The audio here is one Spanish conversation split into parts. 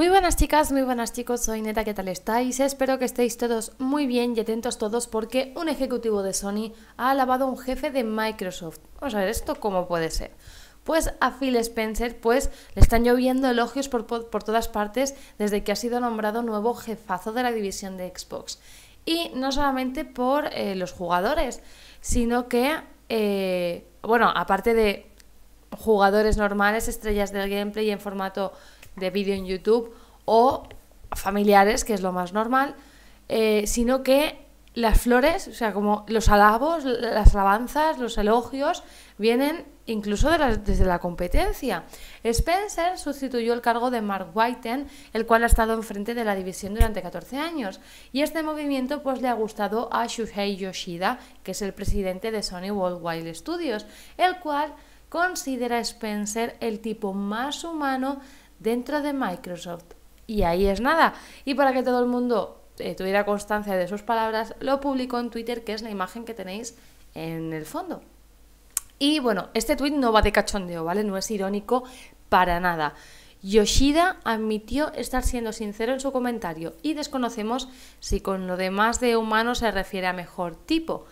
Muy buenas chicas, muy buenas chicos, soy Neta, ¿qué tal estáis? Espero que estéis todos muy bien y atentos todos porque un ejecutivo de Sony ha alabado a un jefe de Microsoft. Vamos a ver esto cómo puede ser. Pues a Phil Spencer pues le están lloviendo elogios por, todas partes desde que ha sido nombrado nuevo jefazo de la división de Xbox. Y no solamente por eh, los jugadores, sino que, eh, bueno, aparte de jugadores normales, estrellas del gameplay en formato de vídeo en YouTube o familiares, que es lo más normal, eh, sino que las flores, o sea, como los alabos, las alabanzas, los elogios, vienen incluso desde la competencia. Spencer sustituyó el cargo de Mark Whiten, el cual ha estado enfrente de la división durante 14 años, y este movimiento pues le ha gustado a Shuhei Yoshida, que es el presidente de Sony Worldwide Studios, el cual considera Spencer el tipo más humano dentro de Microsoft. Y ahí es nada. Y para que todo el mundo eh, tuviera constancia de sus palabras, lo publicó en Twitter, que es la imagen que tenéis en el fondo. Y bueno, este tweet no va de cachondeo, ¿vale? No es irónico para nada. Yoshida admitió estar siendo sincero en su comentario y desconocemos si con lo demás de humano se refiere a mejor tipo.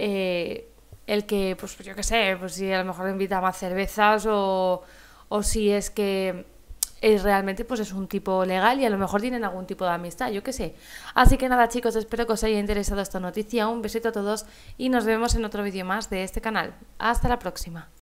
Eh, el que, pues yo qué sé, pues si a lo mejor invita más cervezas o, o si es que es eh, realmente pues es un tipo legal y a lo mejor tienen algún tipo de amistad, yo qué sé. Así que nada chicos, espero que os haya interesado esta noticia. Un besito a todos y nos vemos en otro vídeo más de este canal. Hasta la próxima.